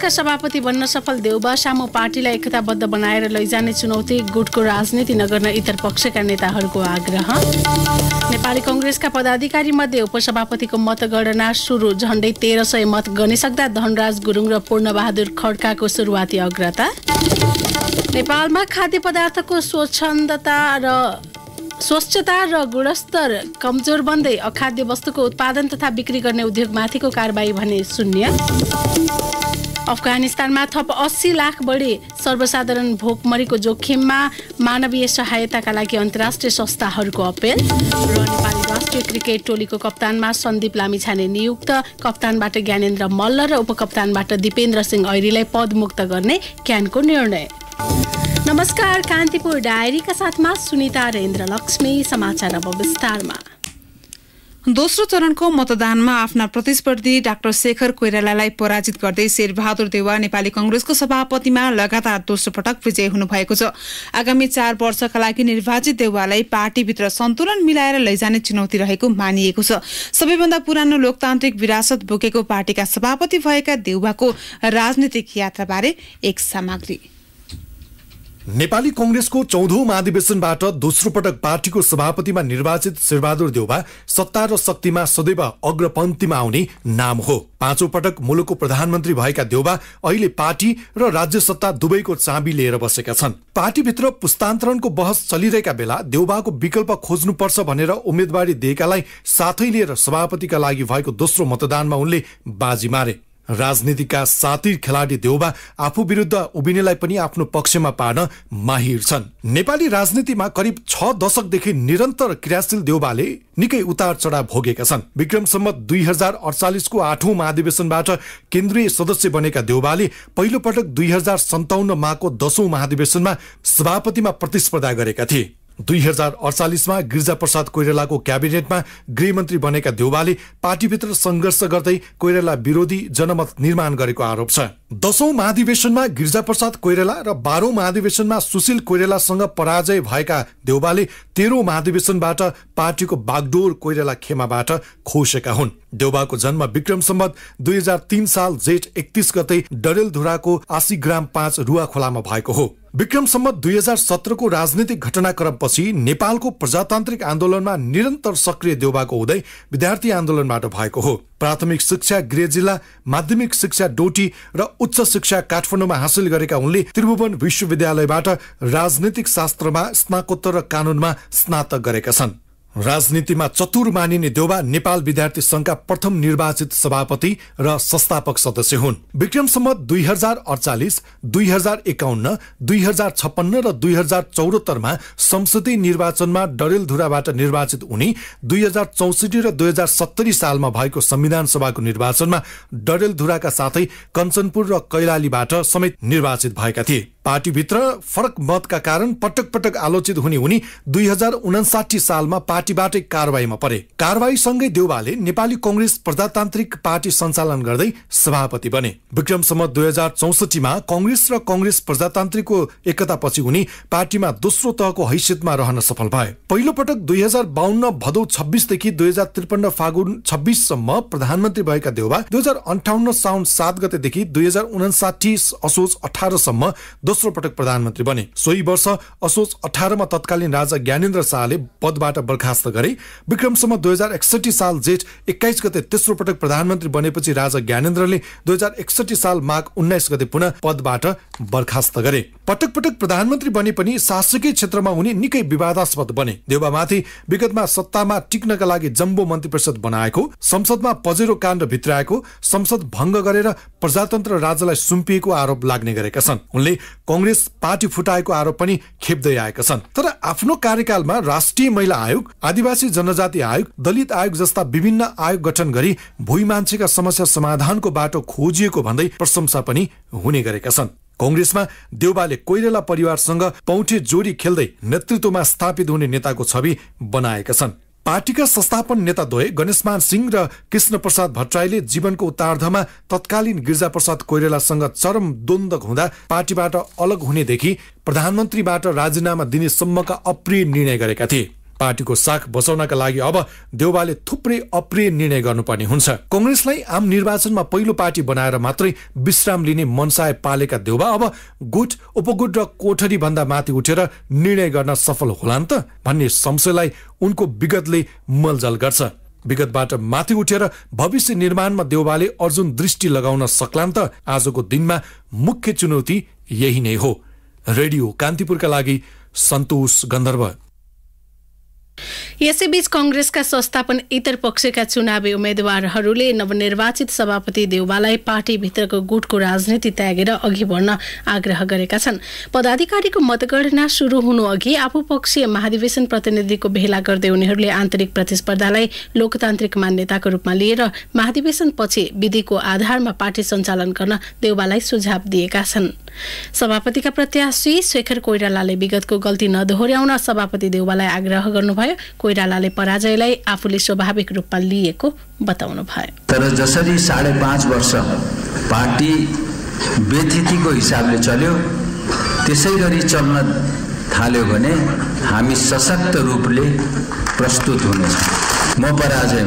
का सभापति बन्न सफल देउबा सामु पार्टीलाई एकताबद्ध बनाएर लैजाने चुनौती गुटको राजनीति नगर्न इतर पक्षका नेताहरूको आग्रह नेपाली कङ्ग्रेसका पदाधिकारी मध्ये उपसभापतिको मतगणना सुरु झण्डै तेह्र सय मत गनिसक्दा धनराज गुरुङ र पूर्णबहादुर खड्काको सुरुवाती अग्रता नेपालमा खाद्य पदार्थको स्वच्छन्दता र स्वच्छता र गुणस्तर कमजोर बन्दै अखाद्य वस्तुको उत्पादन तथा बिक्री गर्ने उद्योगमाथिको कारवाही भने शून्य अफगानिस्तानमा थप अस्सी लाख बढी सर्वसाधारण भोकमरीको जोखिममा मानवीय सहायताका लागि अन्तर्राष्ट्रिय संस्थाहरूको अपेल र नेपाली राष्ट्रिय क्रिकेट टोलीको कप्तानमा सन्दीप लामिछाने नियुक्त कप्तानबाट ज्ञानेन्द्र मल्ल र उपकप्तानबाट दिपेन्द्र सिंह ऐरीलाई पदमुक्त गर्ने क्यानको निर्णय नमस्कार कान्तिपुर डायरीका साथमा सुनिता रेन्द्र लक्ष्मी समाचार अब विस्तारमा दोस्रो चरणको मतदानमा आफ्ना प्रतिस्पर्धी डाक्टर शेखर कोइरालालाई पराजित गर्दै शेरबहादुर देवा नेपाली कंग्रेसको सभापतिमा लगातार दोस्रो पटक विजय हुनुभएको छ आगामी चार वर्षका लागि निर्वाचित देउवालाई पार्टीभित्र सन्तुलन मिलाएर लैजाने चुनौती रहेको मानिएको छ सबैभन्दा पुरानो लोकतान्त्रिक विरासत बोकेको पार्टीका सभापति भएका देउवाको राजनीतिक यात्राबारे एक सामग्री नेपाली कङ्ग्रेसको चौधौँ महाधिवेशनबाट दोस्रो पटक पार्टीको सभापतिमा निर्वाचित शेरबहादुर देउबा सत्ता र शक्तिमा सदैव अग्रपन्थीमा आउने नाम हो पाँचौं पटक मुलुकको प्रधानमन्त्री भएका देउबा अहिले पार्टी र राज्य सत्ता दुवैको चाबी लिएर बसेका छन् पार्टीभित्र पुस्तान्तरणको बहस चलिरहेका बेला देउबाको विकल्प खोज्नुपर्छ भनेर उम्मेदवारी दिएकालाई साथै लिएर सभापतिका लागि भएको दोस्रो मतदानमा उनले बाजी मारे राजनीतिका साथी खेलाडी देउबा आफू विरुद्ध उभिनेलाई पनि आफ्नो पक्षमा पार्न माहिर छन् नेपाली राजनीतिमा करिब छ दशकदेखि निरन्तर क्रियाशील देउबाले निकै उतार चढाव भोगेका छन् विक्रम सम्मत दुई हजार अडचालिसको आठौँ महाधिवेशनबाट केन्द्रीय सदस्य बनेका देउबाले पहिलो पटक दुई हजार सन्ताउन्न माको दशौं महाधिवेशनमा सभापतिमा प्रतिस्पर्धा गरेका थिए दुई हजार अडचालिसमा गिरिजाप्रसाद कोइरालाको क्याबिनेटमा गृहमन्त्री बनेका देउबाले पार्टीभित्र सङ्घर्ष गर्दै कोइराला विरोधी जनमत निर्माण गरेको आरोप छ दशौं महाधिवेशनमा गिरिजाप्रसाद कोइराला र बाह्रौं महाधिवेशनमा सुशील कोइरालासँग पराजय भएका देउबाले तेह्रौं महाधिवेशनबाट पार्टीको बागडोर कोइराला खेमाबाट खोसेका हुन् देउबाको जन्म विक्रम सम्बत दुई हजार तीन साल जेठ एकतिस गते डरेलधुराको आसी ग्राम पाँच रुवा खोलामा भएको हो विक्रम सम्म दुई हजार सत्रको राजनीतिक घटनाक्रमपछि नेपालको प्रजातान्त्रिक आन्दोलनमा निरन्तर सक्रिय देउबाको हुँदै विद्यार्थी आन्दोलनबाट भएको हो प्राथमिक शिक्षा गृह जिल्ला माध्यमिक शिक्षा डोटी र उच्च शिक्षा काठमाडौँमा हासिल गरेका उनले त्रिभुवन विश्वविद्यालयबाट राजनीतिक शास्त्रमा स्नाकोत्तर र कानूनमा स्नातक गरेका छन् राजनीतिमा चतुर मानिने देउबा नेपाल विद्यार्थी संघका प्रथम निर्वाचित सभापति र संस्थापक सदस्य हुन् विक्रम सम्म दुई हजार अडचालिस दुई हजार एकाउन्न दुई हजार छप्पन्न र दुई हजार चौरात्तरमा संसदीय निर्वाचनमा डरेलधुराबाट निर्वाचित उनी दुई हजार चौसठी र दुई हजार सत्तरी सालमा भएको संविधान सभाको निर्वाचनमा डरेलधुराका साथै कञ्चनपुर र कैलालीबाट समेत निर्वाचित भएका थिए पार्टीभित्र फरक मतका कारण पटक पटक आलोचित हुने उनी दुई हजार उनासाठी सालमा पार्टीबाटै कारवाहीमा परे कारवाही सँगै देउबाले नेपाली कङ्ग्रेस प्रजातान्त्रिक पार्टी सञ्चालन गर्दै सभापति बने विक्रमसम्म दुई हजार चौसठीमा कङ्ग्रेस र कङ्ग्रेस प्रजातान्त्रिकको एकतापछि उनी पार्टीमा दोस्रो तहको हैसियतमा रहन सफल भए पहिलो पटक दुई हजार बाहन्न भदौ छब्बिसदेखि दुई हजार त्रिपन्न फागुन छब्बिससम्म प्रधानमन्त्री भएका देउबा दुई हजार अन्ठाउन्न साउन सात गतेदेखि दुई हजार उनासाठी असोज अठारसम्म दोस्रो पटक प्रधानमन्त्री बने सोही वर्ष असोज अठारमा तत्कालीन राजा ज्ञानेन्द्र शाहले पदबाट बर्खा बर्खास्त गरे विक्रमसम्म दुई हजार एकसठी साल जेठ एक्काइस गते तेस्रो पटक प्रधानमन्त्री बनेपछि राजा ज्ञानेन्द्रले दुई हजार एकसठी साल माघ उन्नाइस गते पुनः पदबाट बर्खास्त गरे पटक पटक प्रधानमन्त्री बने पनि शासकीय क्षेत्रमा हुने निकै विवादास्पद बने देउबामाथि विगतमा सत्तामा टिक्नका लागि जम्बो मन्त्री परिषद बनाएको संसदमा पजेरो काण्ड भित्राएको संसद भङ्ग गरेर प्रजातन्त्र राज्यलाई सुम्पिएको आरोप लाग्ने गरेका छन् उनले कङ्ग्रेस पार्टी फुटाएको आरोप पनि खेप्दै आएका छन् तर आफ्नो कार्यकालमा राष्ट्रिय महिला आयोग आदिवासी जनजाति आयोग दलित आयोग जस्ता विभिन्न आयोग गठन गरी भुइँ मान्छेका समस्या समाधानको बाटो खोजिएको भन्दै प्रशंसा पनि हुने गरेका छन् कङ्ग्रेसमा देउबाले कोइरेला परिवारसँग पौठे जोडी खेल्दै नेतृत्वमा स्थापित हुने नेताको छवि बनाएका छन् पार्टीका संस्थापन नेताद्वय गणेशमान सिंह र कृष्ण प्रसाद भट्टराईले जीवनको उत्तार्धमा तत्कालीन गिरिजाप्रसाद कोइरेलासँग चरम द्वन्द हुँदा पार्टीबाट अलग हुनेदेखि प्रधानमन्त्रीबाट राजीनामा दिने सम्मका अप्रिय निर्णय गरेका थिए पार्टीको साख बचाउनका लागि अब देउबाले थुप्रै अप्रिय निर्णय गर्नुपर्ने हुन्छ कङ्ग्रेसलाई आम निर्वाचनमा पहिलो पार्टी बनाएर मात्रै विश्राम लिने मनसाय पालेका देउबा अब गुट उपगुट र कोठरी भन्दा माथि उठेर निर्णय गर्न सफल होला नि त भन्ने संशयलाई उनको विगतले मलजल गर्छ विगतबाट माथि उठेर भविष्य निर्माणमा देउबाले अर्जुन दृष्टि लगाउन सक्ला त आजको दिनमा मुख्य चुनौती यही नै हो रेडियो कान्तिपुरका लागि सन्तोष गन्धर्व यसैबीच कंग्रेसका संस्थापन इतर पक्षका चुनावी उम्मेद्वारहरूले नवनिर्वाचित सभापति देउबालाई पार्टीभित्रको गुटको राजनीति त्यागेर अघि बढ्न आग्रह गरेका छन् पदाधिकारीको मतगणना सुरु हुनु अघि आफू पक्षीय महाधिवेशन प्रतिनिधिको भेला गर्दै उनीहरूले आन्तरिक प्रतिस्पर्धालाई लोकतान्त्रिक मान्यताको रूपमा लिएर महाधिवेशनपछि विधिको आधारमा पार्टी सञ्चालन गर्न देउबालाई सुझाव दिएका छन् सभापतिका प्रत्याशी शेखर कोइरालाले विगतको गल्ती नदोहोर्याउन सभापति देउबालाई आग्रह गर्नुभयो भयो कोइरालाले पराजयलाई आफूले स्वाभाविक रूपमा लिएको बताउनु भयो तर जसरी साढे पाँच वर्ष पार्टी व्यथितिको हिसाबले चल्यो त्यसै गरी चल्न थाल्यो भने हामी सशक्त रूपले प्रस्तुत हुनेछ म पराजय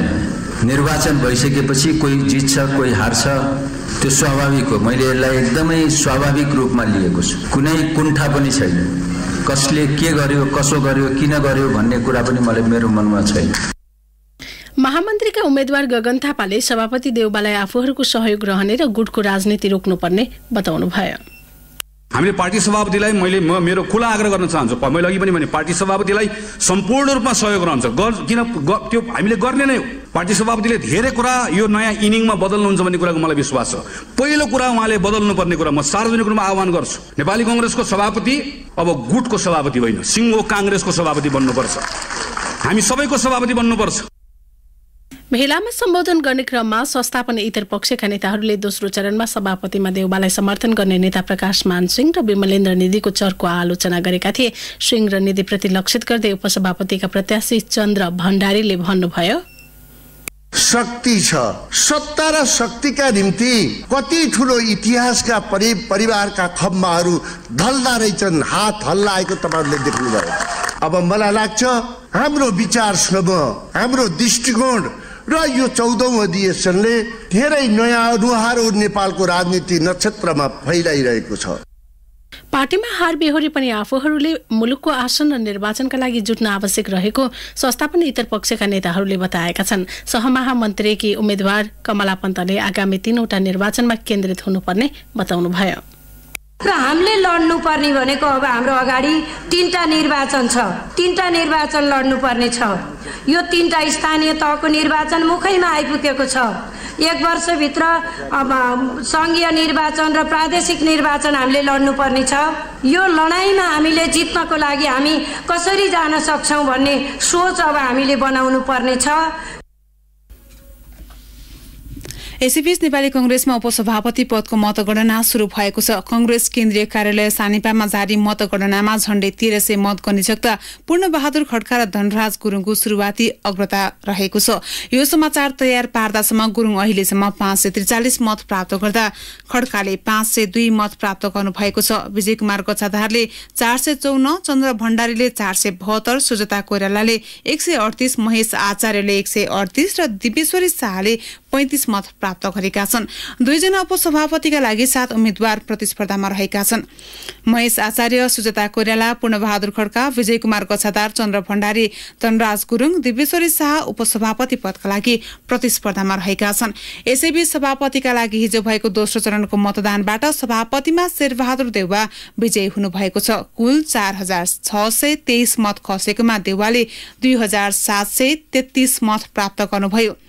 निर्वाचन भइसकेपछि कोही जित्छ कोही हार्छ त्यो स्वाभाविक हो मैले यसलाई एकदमै स्वाभाविक रूपमा लिएको छु कुनै कुण्ठा पनि छैन कसले के गर्यो कसो गर्यो किन गर्यो भन्ने कुरा पनि मलाई मेरो मनमा छैन महामन्त्रीका उम्मेद्वार गगन थापाले सभापति देउबालाई आफूहरूको सहयोग रहने र गुटको राजनीति रोक्नुपर्ने बताउनुभयो हामीले पार्टी सभापतिलाई मैले म मेरो खुला आग्रह गर्न चाहन्छु मैले अघि पनि भने पार्टी सभापतिलाई सम्पूर्ण रूपमा सहयोग रहन्छ किन त्यो हामीले गर्ने नै हो पार्टी सभापतिले धेरै कुरा यो नयाँ इनिङमा बदल्नुहुन्छ भन्ने कुराको मलाई विश्वास छ पहिलो कुरा उहाँले बदल्नुपर्ने कुरा म सार्वजनिक रूपमा आह्वान गर्छु नेपाली कङ्ग्रेसको सभापति अब गुटको सभापति होइन सिङ्गो काङ्ग्रेसको सभापति बन्नुपर्छ हामी सबैको सभापति बन्नुपर्छ भेलामा सम्बोधन गर्ने क्रममा संस्थापन इतर पक्षका नेताहरूले दोस्रो चरणमा सभापतिमा देउबालाई समर्थन गर्ने नेता प्रकाश मान सिंह र विमलेन्द्र निधिको चर्को आलोचना गरेका थिए सिंह र निधिप्रति लक्षित गर्दै उपसभापतिका प्रत्याशी चन्द्र भण्डारीले भन्नुभयो शक्ति छ सत्ता र शक्तिका निम्ति कति ठुलो इतिहासका परि परिवारका खम्बाहरू ढल्दा रहेछन् हात हल्लाएको तपाईँहरूले देख्नुभयो अब मलाई लाग्छ हाम्रो विचार समूह हाम्रो दृष्टिकोण र यो चौधौँ अधिवेशनले धेरै नयाँ अनुहारहरू नेपालको राजनीति नक्षत्रमा फैलाइरहेको छ पार्टीमा हार बेहोरे पनि आफूहरूले मुलुकको आसन र निर्वाचनका लागि जुट्न आवश्यक रहेको संस्थापन इतर पक्षका नेताहरूले बताएका छन् सहमहामन्त्रीकी उम्मेद्वार कमला पन्तले आगामी तीनवटा निर्वाचनमा केन्द्रित हुनुपर्ने बताउनुभयो र हामीले लड्नुपर्ने भनेको अब हाम्रो अगाडि तिनवटा निर्वाचन छ तिनवटा निर्वाचन लड्नुपर्ने छ यो तिनवटा स्थानीय तहको निर्वाचन मुखैमा आइपुगेको छ एक वर्षभित्र सङ्घीय निर्वाचन र प्रादेशिक निर्वाचन हामीले लड्नुपर्ने छ यो लडाइँमा हामीले जित्नको लागि हामी कसरी जान सक्छौँ भन्ने सोच अब हामीले बनाउनु पर्नेछ यसैबीच नेपाली कंग्रेसमा उपसभापति पदको मतगणना शुरू भएको छ कंग्रेस केन्द्रीय कार्यालय सानिपामा जारी मतगणनामा झण्डै तेह्र सय मत मतगणित पूर्ण बहादुर खड्का र धनराज गुरुङको शुरूवाती अग्रता रहेको छ यो समाचार तयार पार्दासम्म गुरुङ अहिलेसम्म पाँच सय त्रिचालिस मत प्राप्त गर्दा खड्काले पाँच सय दुई मत प्राप्त गर्नुभएको छ विजय कुमार गच्छाधारले चार सय चौन चन्द्र भण्डारीले चार सय बहत्तर सुजता कोइरालाले एक सय अडतिस महेश आचार्यले एक सय अडतिस र दिपेश्वरी शाहले पैतिस मत प्राप्त गरेका छन् दुईजना उपसभापतिका लागि सात उम्मेद्वार प्रतिस्पर्धामा रहेका छन् महेश आचार्य सुजता कोइराला पूर्णबहादुर खड्का विजय कुमार गछादार चन्द्र भण्डारी धनराज गुरुङ दिव्यश्वरी शाह उपसभापति पदका लागि प्रतिस्पर्धामा रहेका छन् यसैबीच सभापतिका लागि हिजो भएको दोस्रो चरणको मतदानबाट सभापतिमा शेरबहादुर देउवा विजयी हुनुभएको छ कुल चार हजार छ सय तेइस मत खसेकोमा देउवाले दुई हजार सात सय तेत्तिस मत प्राप्त गर्नुभयो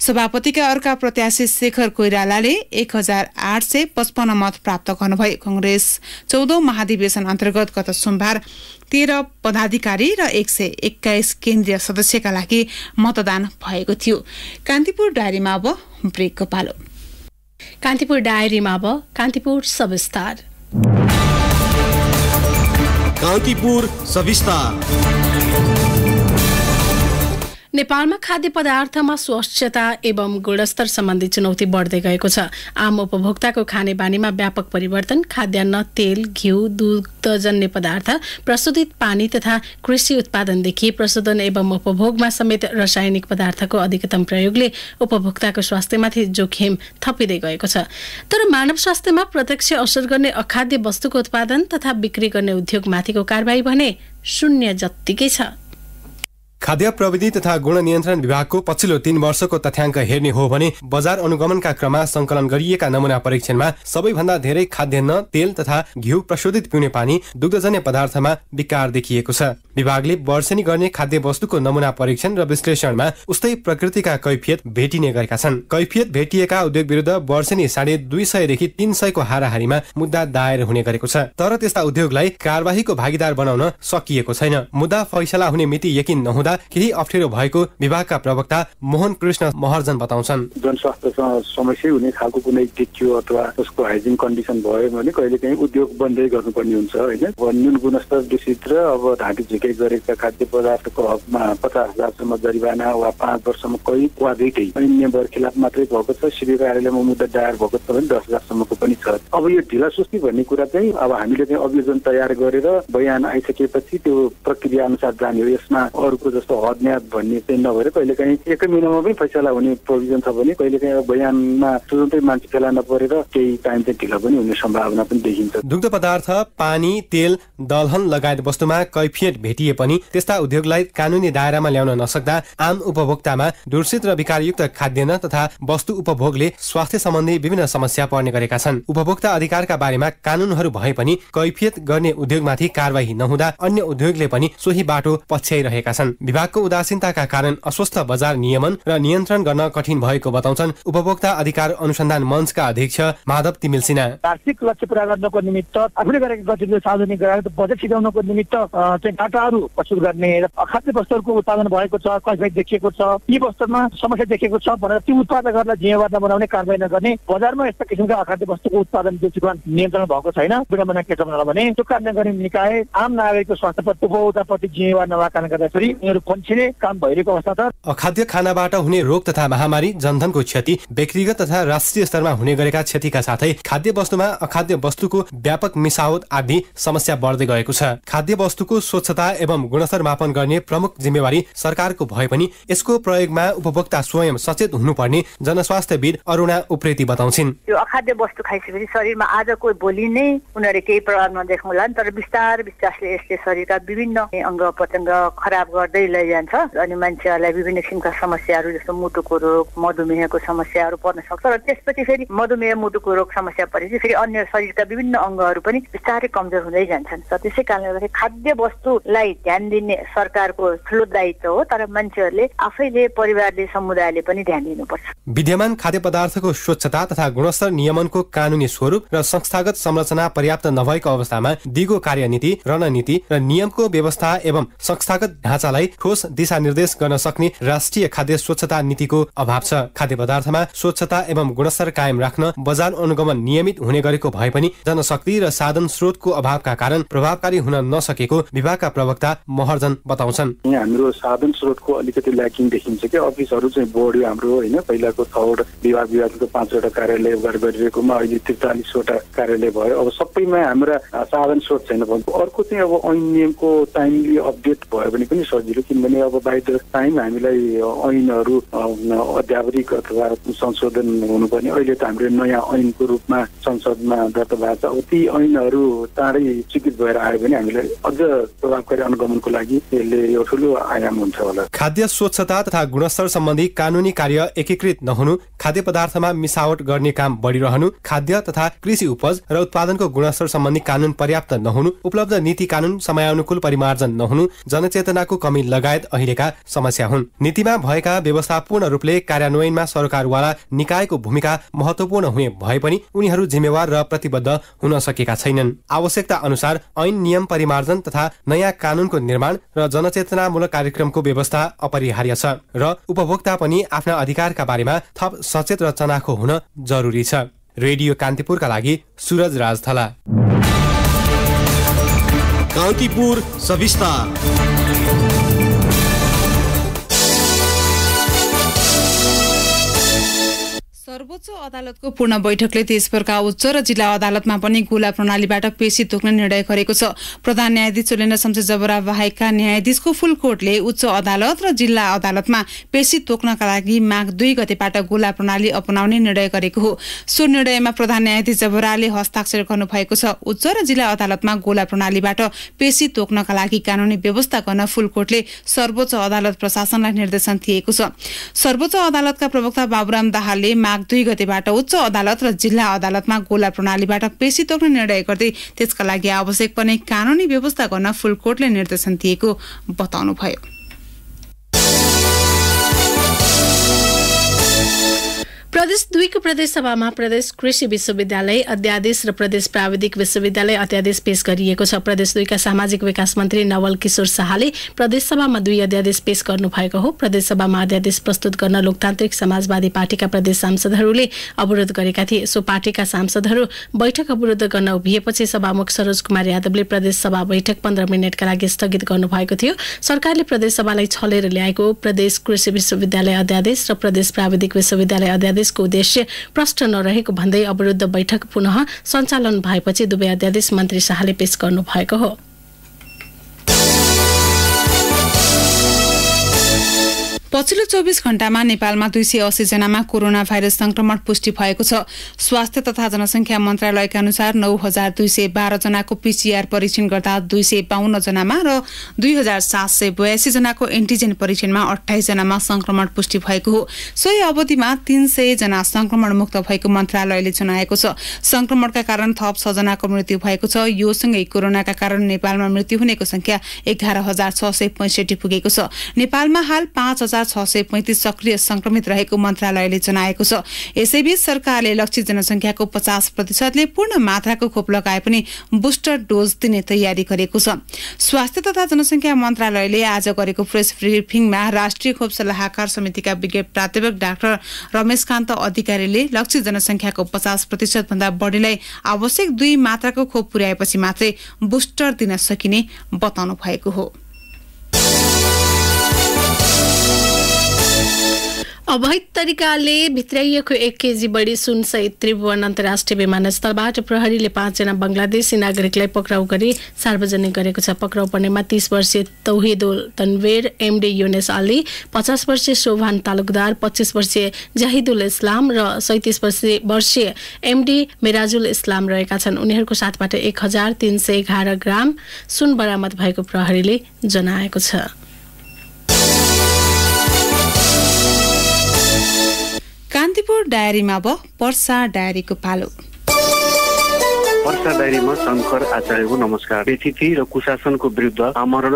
सभापतिका अर्का प्रत्याशी शेखर कोइरालाले एक हजार आठ सय पचपन्न मत प्राप्त गर्नुभयो कङ्ग्रेस चौधौँ महाधिवेशन अन्तर्गत गत सोमबार तेह्र पदाधिकारी र एक सय एक्काइस केन्द्रीय सदस्यका लागि मतदान भएको थियो कान्तिपुर डायरीमा अब ब्रेकको पालो कान्तिपुर डायरीमा अब कान्तिपुर सविस्तार कान्तिपुर सविस्तार नेपालमा खाद्य पदार्थमा स्वच्छता एवं गुणस्तर सम्बन्धी चुनौती बढ्दै गएको छ आम उपभोक्ताको खाने बानीमा व्यापक परिवर्तन खाद्यान्न तेल घिउ दुग्धजन्य पदार्थ प्रशोधित पानी तथा कृषि उत्पादनदेखि प्रशोधन एवं उपभोगमा समेत रासायनिक पदार्थको अधिकतम प्रयोगले उपभोक्ताको स्वास्थ्यमाथि जोखिम थपिँदै गएको छ तर मानव स्वास्थ्यमा प्रत्यक्ष असर गर्ने अखाद्य वस्तुको उत्पादन तथा बिक्री गर्ने उद्योगमाथिको कारवाही भने शून्य जत्तिकै छ खाद्य प्रविधि तथा गुण नियन्त्रण विभागको पछिल्लो तीन वर्षको तथ्याङ्क हेर्ने हो भने बजार अनुगमनका क्रममा संकलन गरिएका नमुना परीक्षणमा सबैभन्दा धेरै खाद्यान्न तेल तथा घिउ प्रशोधित पिउने पानी दुग्धजन्य पदार्थमा विकार देखिएको छ विभागले वर्षेनी गर्ने खाद्य वस्तुको नमुना परीक्षण र विश्लेषणमा उस्तै प्रकृतिका कैफियत भेटिने गरेका छन् कैफियत भेटिएका उद्योग विरुद्ध वर्षेनी साढे दुई सयदेखि तीन सयको हाराहारीमा मुद्दा दायर हुने गरेको छ तर त्यस्ता उद्योगलाई कार्यवाहीको भागीदार बनाउन सकिएको छैन मुद्दा फैसला हुने मिति यकिन नहुँदा गर्दा केही अप्ठ्यारो भएको विभागका प्रवक्ता मोहन कृष्ण महर्जन बताउँछन् जनस्वास्थ्यसँग समस्या हुने खालको कुनै देखियो अथवा उसको हाइजिन कन्डिसन भयो भने कहिले काहीँ उद्योग बन्दै गर्नुपर्ने हुन्छ होइन न्यून गुणस्तर दूषित र अब ढाँटी झिकै गरेका खाद्य पदार्थको हकमा पचास हजारसम्म जरिवाना वा पाँच वर्षसम्म कहीँ वा दुइटै अन्यवर खिलाफ मात्रै भएको छ शिविर कार्यालयमा मुद्दा दायर भएको छ भने दस हजारसम्मको पनि छ अब यो ढिला भन्ने कुरा चाहिँ अब हामीले चाहिँ अभियोजन तयार गरेर बयान आइसकेपछि त्यो प्रक्रिया अनुसार जाने हो यसमा अरूको जस्तो हदन्याद भन्ने चाहिँ नभएर कहिलेकाहीँ एकै महिनामा पनि फैसला हुने प्रोभिजन छ भने कहिलेकाहीँ बयानमा तुरन्तै मान्छे फेला नपरेर केही टाइम चाहिँ ढिलो पनि हुने सम्भावना पनि देखिन्छ दुग्ध पदार्थ पानी तेल दलहन लगायत वस्तुमा कैफियत भेटिए पनि त्यस्ता उद्योगलाई कानुनी दायरामा ल्याउन नसक्दा आम उपभोक्तामा दूषित र विकारयुक्त खाद्यान्न तथा वस्तु उपभोगले स्वास्थ्य सम्बन्धी विभिन्न समस्या पर्ने गरेका छन् उपभोक्ता अधिकारका बारेमा कानुनहरू भए पनि कैफियत गर्ने उद्योगमाथि कारवाही नहुँदा अन्य उद्योगले पनि सोही बाटो पछ्याइरहेका छन् विभागको उदासीनताका कारण अस्वस्थ बजार नियमन र नियन्त्रण गर्न कठिन भएको बताउँछन् उपभोक्ता अधिकार अनुसन्धान मञ्चका अध्यक्ष माधव तिमिल सिन्हा आर्थिक लक्ष्य पुरा गर्नको निमित्त आफूले गरेको गतिविधि सार्वजनिक गराएर बजेट सिधाउनको निमित्त चाहिँ डाटाहरू प्रस्तुत गर्ने र अखाद्य वस्तुहरूको उत्पादन भएको छ कसरी देखिएको छ यी वस्तुमा समस्या देखिएको छ भनेर ती उत्पादकहरूलाई जिम्मेवार नबनाउने कारवाही नगर्ने बजारमा यस्ता किसिमका अखाद्य वस्तुको उत्पादन नियन्त्रण भएको छैन विडम्बना के छ भनेर भने त्यो कार्य गर्ने निकाय आम नागरिकको स्वास्थ्यप्रति उपभोक्ताप्रति जिम्मेवार नभएको कारणले गर्दाखेरि पन्छीले काम भइरहेको अवस्था छ खानाबाट हुने रोग तथा महामारी जनधनको क्षति व्यक्तिगत तथा राष्ट्रिय स्तरमा हुने गरेका क्षतिका साथै खाद्य वस्तुमा अखाद्य वस्तुको व्यापक मिसावत आदि समस्या बढ्दै गएको छ खाद्य वस्तुको स्वच्छता एवं गुणस्तर मापन गर्ने प्रमुख जिम्मेवारी सरकारको भए पनि यसको प्रयोगमा उपभोक्ता स्वयं सचेत हुनुपर्ने जनस्वास्थ्यविद अरुणा उप्रेती बताउँछिन् यो अखाद्य वस्तु खाइसकेपछि शरीरमा आजको भोलि नै उनीहरूले केही प्रभाव नदेखाउला तर विस्तार विश्वासले यसले शरीरका विभिन्न अङ्ग प्रत्यङ्ग खराब गर्दै बढ्दै लैजान्छ अनि मान्छेहरूलाई विभिन्न किसिमका समस्याहरू जस्तो मुटुको रोग मधुमेहको समस्याहरू पर्न सक्छ र त्यसपछि फेरि मधुमेह मुटुको रोग समस्या परेपछि फेरि अन्य शरीरका विभिन्न अङ्गहरू पनि बिस्तारै कमजोर हुँदै जान्छन् र त्यसै कारणले गर्दाखेरि खाद्य वस्तुलाई ध्यान दिने सरकारको ठुलो दायित्व हो तर मान्छेहरूले आफैले परिवारले समुदायले पनि ध्यान दिनुपर्छ विद्यमान खाद्य पदार्थको स्वच्छता तथा गुणस्तर नियमनको कानुनी स्वरूप र संस्थागत संरचना पर्याप्त नभएको अवस्थामा दिगो कार्यनीति रणनीति र नियमको व्यवस्था एवं संस्थागत ढाँचालाई ठोस दिशानिर्देश गर्न सक्ने राष्ट्रिय खाद्य स्वच्छता नीतिको अभाव छ खाद्य पदार्थमा स्वच्छता एवं गुणस्तर कायम राख्न बजार अनुगमन नियमित हुने गरेको भए पनि जनशक्ति र साधन स्रोतको अभावका कारण प्रभावकारी हुन नसकेको विभागका प्रवक्ता महर्जन बताउँछन् हाम्रो साधन स्रोतको अलिकति ल्याकिङ देखिन्छ कि अफिसहरू चाहिँ बढ्यो हाम्रो होइन पहिलाको थर्ड विभाग विभागको पाँचवटा कार्यालय गरिरहेकोमा अहिले त्रिचालिसवटा कार्यालय भयो अब सबैमा हाम्रा साधन स्रोत छैन अर्को चाहिँ अब ऐन नियमको टाइमली अपडेट भयो भने पनि सजिलो किनभने अब बाई द टाइम हामीलाई ऐनहरू अध्यावधिक अथवा संशोधन हुनुपर्ने अहिले त हामीले नयाँ ऐनको रूपमा संसदमा दर्ता भएको छ अब ती ऐनहरू चाँडै स्वीकृत भएर आयो भने हामीलाई अझ प्रभावकारी अनुगमनको लागि यसले यो ठुलो आयाम हुन्छ होला खाद्य स्वच्छता तथा गुणस्तर सम्बन्धी कानुनी कार्य एकीकृत नहुनु खाद्य पदार्थमा मिसावट गर्ने काम बढिरहनु खाद्य तथा कृषि उपज र उत्पादनको गुणस्तर सम्बन्धी कानुन पर्याप्त नहुनु उपलब्ध नीति कानुन समयानुकूल परिमार्जन नहुनु जनचेतनाको कमी लगायत अहिलेका समस्या हुन् नीतिमा भएका व्यवस्था पूर्ण रूपले कार्यान्वयनमा सरकारवाला निकायको भूमिका महत्वपूर्ण हुने भए पनि उनीहरू जिम्मेवार र प्रतिबद्ध हुन सकेका छैनन् आवश्यकता अनुसार ऐन नियम परिमार्जन तथा नयाँ कानूनको निर्माण र जनचेतनामूलक कार्यक्रमको व्यवस्था अपरिहार्य छ र उपभोक्ता पनि आफ्ना अधिकारका बारेमा थप सचेत र चनाखो हुन जरुरी छ रेडियो कान्तिपुरका लागि सुरज राजथला कान्तिपुर सविस्तार सर्वोच्च अदालतको पूर्ण बैठकले देशभरका उच्च र जिल्ला अदालतमा पनि गोला प्रणालीबाट पेशी तोक्ने निर्णय गरेको छ प्रधान न्यायाधीश सुलेन्द्र शमशेर जबरा बाहेकका न्यायाधीशको फुल कोर्टले उच्च अदालत र जिल्ला अदालतमा पेशी तोक्नका लागि माघ दुई गतेबाट गोला प्रणाली अपनाउने निर्णय गरेको हो सो निर्णयमा प्रधान न्यायाधीश जबराले हस्ताक्षर गर्नुभएको छ उच्च र जिल्ला अदालतमा गोला प्रणालीबाट पेशी तोक्नका लागि कानुनी व्यवस्था गर्न फुल कोर्टले सर्वोच्च अदालत प्रशासनलाई निर्देशन दिएको छ सर्वोच्च अदालतका प्रवक्ता बाबुराम दाहालले माघ माघ दुई गतेबाट उच्च अदालत र जिल्ला अदालतमा गोला प्रणालीबाट पेशी तोक्ने निर्णय गर्दै त्यसका लागि आवश्यक पर्ने कानुनी व्यवस्था गर्न कोर्टले निर्देशन दिएको बताउनुभयो प्रदेश दुईको प्रदेश सभामा प्रदेश कृषि विश्वविद्यालय अध्यादेश र प्रदेश प्राविधिक विश्वविद्यालय अध्यादेश पेश गरिएको छ प्रदेश दुईका सामाजिक विकास मन्त्री नवल किशोर शाहले प्रदेश सभामा दुई अध्यादेश पेश गर्नुभएको हो प्रदेश सभामा अध्यादेश प्रस्तुत गर्न लोकतान्त्रिक समाजवादी पार्टीका प्रदेश सांसदहरूले अवरोध गरेका थिए सो पार्टीका सांसदहरू बैठक अवरोध गर्न उभिएपछि सभामुख सरोज कुमार यादवले प्रदेश सभा बैठक पन्ध्र मिनटका लागि स्थगित गर्नुभएको थियो सरकारले प्रदेश सभालाई छलेर ल्याएको प्रदेश कृषि विश्वविद्यालय अध्यादेश र प्रदेश प्राविधिक विश्वविद्यालय अध्यादेश अध्यादेशको उद्देश्य प्रष्ट नरहेको भन्दै अवरुद्ध बैठक पुनः सञ्चालन भएपछि दुवै अध्यादेश मन्त्री शाहले पेश गर्नुभएको हो पछिल्लो चौबिस घण्टामा नेपालमा दुई सय अस्सी जनामा कोरोना भाइरस संक्रमण पुष्टि भएको छ स्वास्थ्य तथा जनसंख्या मन्त्रालयका अनुसार नौ हजार दुई सय बाह्रजनाको पिसिआर परीक्षण गर्दा दुई सय बाहन्न जनामा र दुई हजार सात सय बयासी जनाको एन्टिजेन परीक्षणमा जनामा संक्रमण पुष्टि भएको हो सोही अवधिमा तीन सय जना संक्रमण मुक्त भएको मन्त्रालयले जनाएको छ संक्रमणका कारण थप छ जनाको मृत्यु भएको छ योसँगै कोरोनाका कारण नेपालमा मृत्यु हुनेको संख्या एघार हजार छ सय पैसठी पुगेको छ नेपालमा हाल पाँच हजार हजार छ सय पैँतिस सक्रिय संक्रमित रहेको मन्त्रालयले जनाएको छ यसैबीच सरकारले लक्षित जनसङ्ख्याको पचास प्रतिशतले पूर्ण मात्राको खोप लगाए पनि बुस्टर डोज दिने तयारी गरेको छ स्वास्थ्य तथा जनसङ्ख्या मन्त्रालयले आज गरेको प्रेस ब्रिफिङमा राष्ट्रिय खोप सल्लाहकार समितिका विज्ञ प्राध्यापक डाक्टर रमेश कान्त अधिकारीले लक्षित जनसङ्ख्याको पचास भन्दा बढीलाई आवश्यक दुई मात्राको खोप पुर्याएपछि मात्रै बुस्टर दिन सकिने बताउनु भएको हो अवैध तरिकाले भित्राइएको एक केजी बढी सुनसहित त्रिभुवन अन्तर्राष्ट्रिय विमानस्थलबाट प्रहरीले पाँचजना बङ्गलादेशी नागरिकलाई पक्राउ गरी सार्वजनिक गरेको छ पक्राउ पर्नेमा तीस वर्षीय तौहिदुल तन्वेर एमडी युनेस अली पचास वर्षीय शोभान तालुकदार पच्चिस वर्षीय जाहिदुल इस्लाम र सैतिस वर्षीय वर्षीय एमडी मिराजुल इस्लाम रहेका छन् उनीहरूको साथबाट एक हजार तिन सय एघार ग्राम सुन बरामद भएको प्रहरीले जनाएको छ कान्तिपुर डायरीमा अब पर्सा डायरीको पालो पर्सा डायरीमा शङ्कर आचार्यको नमस्कार व्यथिति र कुशासनको विरुद्ध आमरण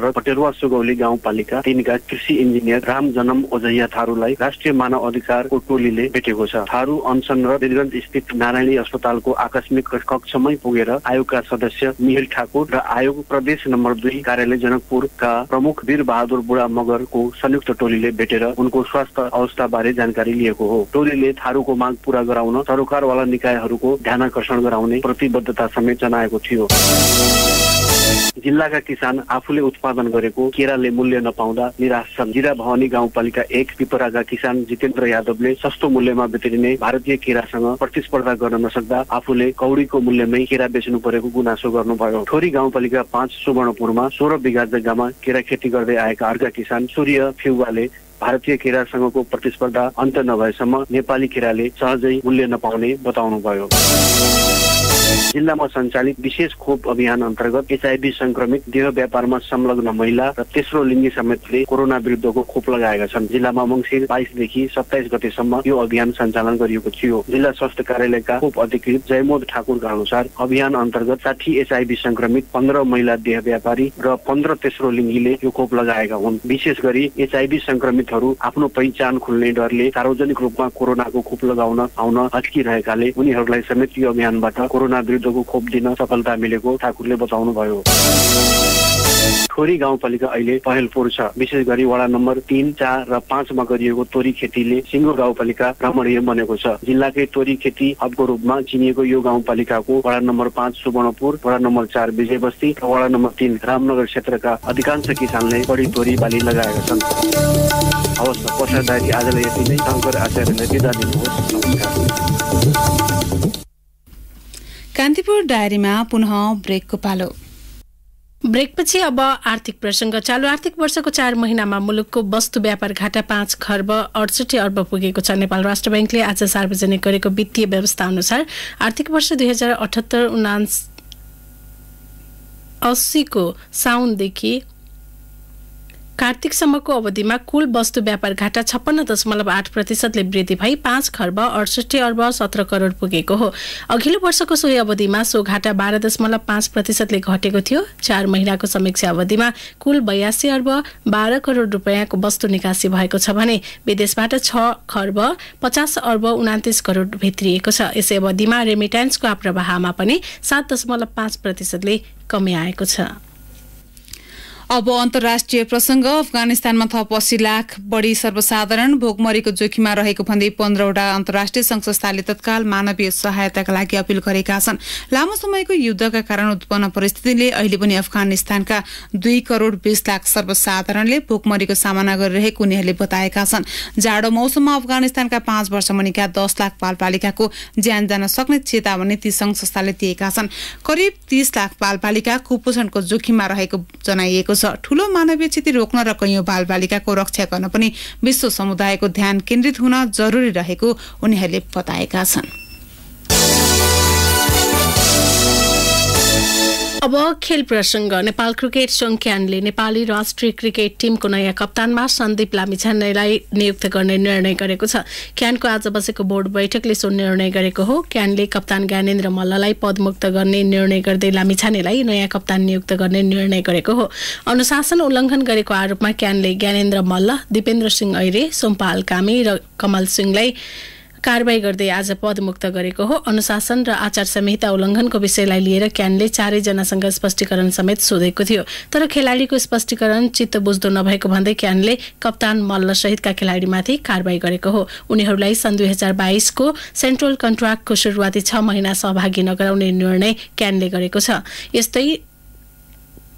र पटेरुवा सुगौली गाउँपालिका तिनका कृषि इन्जिनियर राम जनम ओजैया थारूलाई राष्ट्रिय मानव अधिकारको टोलीले भेटेको छ थारू र वीरगञ्ज स्थित नारायणी अस्पतालको आकस्मिक कक्षमै पुगेर आयोगका सदस्य मिहिर ठाकुर र आयोग प्रदेश नम्बर दुई कार्यालय जनकपुरका प्रमुख वीर बहादुर बुढा मगरको संयुक्त टोलीले भेटेर उनको स्वास्थ्य अवस्था बारे जानकारी लिएको हो टोलीले थारूको माग पूरा गराउन सरकारवाला निकायहरूको ध्यान आकर्षण गराउने प्रतिबद्धता समेत जनाएको थियो जिल्लाका किसान आफूले उत्पादन गरेको केराले मूल्य नपाउँदा निराश छन् जिरा भवानी गाउँपालिका एक पिपराका किसान जितेन्द्र यादवले सस्तो मूल्यमा बित्रिने भारतीय केरासँग प्रतिस्पर्धा गर्न नसक्दा आफूले कौडीको मूल्यमै केरा बेच्नु परेको गुनासो गर्नुभयो थोरी गाउँपालिका पाँच सुवर्णपुरमा सोह्र बिघा जग्गामा केरा खेती गर्दै आएका अर्का किसान सूर्य फिउवाले भारतीय केरासँगको प्रतिस्पर्धा अन्त नभएसम्म नेपाली केराले सहजै मूल्य नपाउने बताउनुभयो जिल्लामा सञ्चालित विशेष खोप अभियान अन्तर्गत एचआइभी संक्रमित देह व्यापारमा संलग्न महिला र तेस्रो लिङ्गी समेतले कोरोना विरुद्धको खोप लगाएका छन् जिल्लामा मङ्सिर बाइसदेखि सत्ताइस गतेसम्म यो अभियान सञ्चालन गरिएको थियो जिल्ला स्वास्थ्य कार्यालयका खोप अधिकृत जयमोद ठाकुरका अनुसार अभियान अन्तर्गत साठी एचआइभी संक्रमित पन्ध्र महिला देह व्यापारी र पन्ध्र तेस्रो लिङ्गीले यो खोप लगाएका हुन् विशेष गरी एचआइभी संक्रमितहरू आफ्नो पहिचान खुल्ने डरले सार्वजनिक रूपमा कोरोनाको खोप लगाउन आउन अड्किरहेकाले उनीहरूलाई समेत यो अभियानबाट कोरोना कोरोना विरुद्धको खोप दिन सफलता मिलेको ठाकुरले बताउनुभयो थोरी गाउँपालिका अहिले पहल छ विशेष गरी वडा नम्बर तिन चार र पाँचमा गरिएको तोरी खेतीले सिङ्गो गाउँपालिका रमणीय बनेको छ जिल्लाकै तोरी खेती हबको रूपमा चिनिएको यो गाउँपालिकाको वडा नम्बर पाँच सुवर्णपुर वडा नम्बर चार विजय बस्ती र वडा नम्बर तिन रामनगर क्षेत्रका अधिकांश किसानले बढी तोरी बाली लगाएका छन् हवस् आजलाई यति नै शङ्कर आचार्यलाई बिदा दिनुहोस् नमस्कार कान्तिपुर डायरीमा पुनः ब्रेकको पालो ब्रेकपछि अब आर्थिक प्रसङ्ग चालु आर्थिक वर्षको चार महिनामा मुलुकको वस्तु व्यापार घाटा पाँच खर्ब अडसठी अर्ब पुगेको छ नेपाल राष्ट्र ब्याङ्कले आज सार्वजनिक गरेको वित्तीय व्यवस्था अनुसार आर्थिक वर्ष दुई हजार अठहत्तर उना अस्सीको साउनदेखि कार्तिकसम्मको अवधिमा कुल वस्तु व्यापार घाटा छप्पन्न दशमलव आठ प्रतिशतले वृद्धि भई पाँच खर्ब अडसठी अर्ब सत्र करोड पुगेको हो अघिल्लो वर्षको सोही अवधिमा सो घाटा बाह्र दशमलव पाँच प्रतिशतले घटेको थियो चार महिनाको समीक्षा अवधिमा कुल बयासी अर्ब बाह्र करोड रुपियाँको वस्तु निकासी भएको छ भने विदेशबाट छ खर्ब पचास अर्ब उनातिस करोड भित्रिएको छ यसै अवधिमा रेमिट्यान्सको आप्रवाहमा पनि सात दशमलव पाँच प्रतिशतले कमी आएको छ अब अन्तर्राष्ट्रिय प्रसङ्ग अफगानिस्तानमा थप अस्सी लाख बढी सर्वसाधारण भोकमरीको जोखिममा रहेको भन्दै पन्ध्रवटा अन्तर्राष्ट्रिय संघ संस्थाले तत्काल मानवीय सहायताका लागि अपिल गरेका छन् लामो समयको युद्धका कारण उत्पन्न परिस्थितिले अहिले पनि अफगानिस्तानका दुई करोड़ बीस लाख सर्वसाधारणले भोकमरीको सामना गरिरहेको उनीहरूले बताएका छन् जाडो मौसममा अफगानिस्तानका पाँच वर्ष मुनिका दस लाख बालपालिकाको ज्यान जान सक्ने चेतावनी ती संघ संस्थाले दिएका छन् करिब तीस लाख बालपालिका कुपोषणको जोखिममा रहेको जनाइएको छ छ ठूलो मानवीय क्षति रोक्न र कैयौँ बालबालिकाको रक्षा गर्न पनि विश्व समुदायको ध्यान केन्द्रित हुन जरुरी रहेको उनीहरूले बताएका छन् अब खेल प्रसङ्ग नेपाल क्रिकेट सङ्घ क्यानले नेपाली राष्ट्रिय क्रिकेट टिमको नयाँ कप्तानमा सन्दीप लामिछानेलाई नियुक्त गर्ने निर्णय गरेको छ क्यानको आज बसेको बोर्ड बैठकले सो निर्णय गरेको हो क्यानले कप्तान ज्ञानेन्द्र मल्ललाई पदमुक्त गर्ने निर्णय गर्दै लामिछानेलाई नयाँ कप्तान नियुक्त गर्ने निर्णय गरेको हो अनुशासन उल्लङ्घन गरेको आरोपमा क्यानले ज्ञानेन्द्र मल्ल दिपेन्द्र सिंह ऐरे सोमपाल कामी र कमल सिंहलाई कारवाही गर्दै आज पदमुक्त गरेको हो अनुशासन र आचार संहिता उल्लङ्घनको विषयलाई लिएर क्यानले चारैजनासँग स्पष्टीकरण समेत सोधेको थियो तर खेलाडीको स्पष्टीकरण चित्त बुझ्दो नभएको भन्दै क्यानले कप्तान मल्ल सहितका खेलाडीमाथि कारवाही गरेको हो उनीहरूलाई सन् दुई हजार बाइसको सेन्ट्रल कन्ट्राक्टको सुरुवाती छ महिना सहभागी नगराउने निर्णय क्यानले गरेको छ यस्तै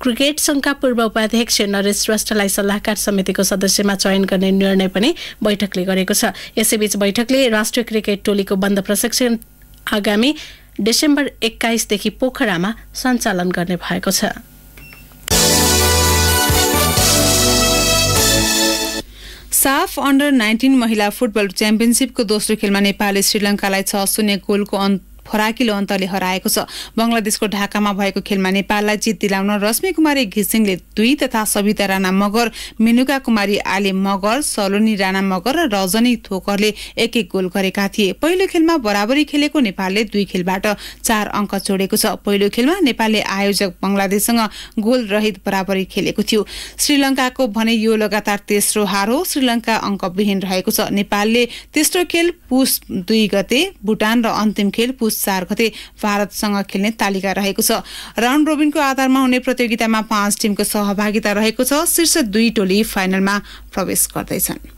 क्रिकेट संघका पूर्व उपाध्यक्ष नरेश श्रेष्ठलाई सल्लाहकार समितिको सदस्यमा चयन गर्ने निर्णय पनि बैठकले गरेको छ यसैबीच बैठकले राष्ट्रिय क्रिकेट टोलीको बन्द प्रशिक्षण आगामी डिसेम्बर एक्काइसदेखि पोखरामा सञ्चालन गर्ने भएको छ साफ अन्डर नाइन्टिन महिला फुटबल च्याम्पियनसिपको दोस्रो खेलमा नेपालले श्रीलङ्कालाई छ शून्य गोलको अन्त फराकिलो अन्तरले हराएको छ बङ्गलादेशको ढाकामा भएको खेलमा नेपाललाई जित दिलाउन रश्मि कुमारी घिसिङले दुई तथा सविता राणा मगर मेनुका कुमारी आले मगर सलोनी राणा मगर र रजनी थोकरले एक एक गोल गरेका थिए पहिलो खेलमा बराबरी खेलेको नेपालले दुई खेलबाट चार अङ्क जोडेको छ पहिलो खेलमा नेपालले आयोजक बङ्गलादेशसँग गोल रहित बराबरी खेलेको थियो श्रीलङ्काको भने यो लगातार तेस्रो हार हो श्रीलङ्का अङ्कविहीन रहेको छ नेपालले तेस्रो खेल पुस दुई गते भुटान र अन्तिम खेल पुस असोज चार गते भारतसँग खेल्ने तालिका रहेको छ राउन्ड रोबिनको आधारमा हुने प्रतियोगितामा पाँच टिमको सहभागिता रहेको छ शीर्ष दुई टोली फाइनलमा प्रवेश गर्दैछन्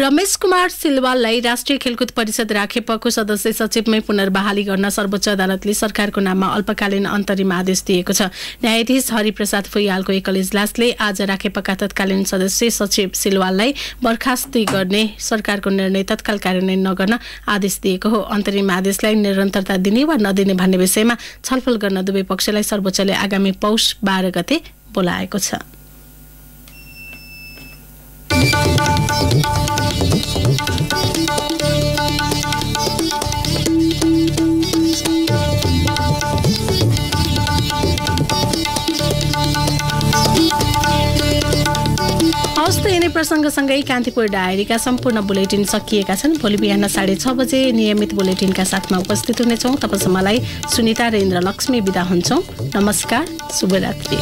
रमेश कुमार सिलवाललाई राष्ट्रिय खेलकुद परिषद राखेपको सदस्य सचिवमै पुनर्बहाली गर्न सर्वोच्च अदालतले सरकारको नाममा अल्पकालीन अन्तरिम आदेश दिएको छ न्यायाधीश हरिप्रसाद फुयालको एकल इजलासले आज राखेपका तत्कालीन सदस्य सचिव सिलवाललाई बर्खास्ती गर्ने सरकारको निर्णय तत्काल कार्यान्वयन नगर्न आदेश दिएको हो अन्तरिम आदेशलाई निरन्तरता दिने वा नदिने भन्ने विषयमा छलफल गर्न दुवै पक्षलाई सर्वोच्चले आगामी पौष बाह्र गते बोलाएको छ प्रसङ्गसँगै कान्तिपुर डायरीका सम्पूर्ण बुलेटिन सकिएका छन् भोलि बिहान साढे छ बजे नियमित बुलेटिनका साथमा उपस्थित हुनेछौँ तपाईँसम्मलाई सुनिता र इन्द्रलक्ष्मी विदा हुन्छौँ नमस्कार शुभरात्री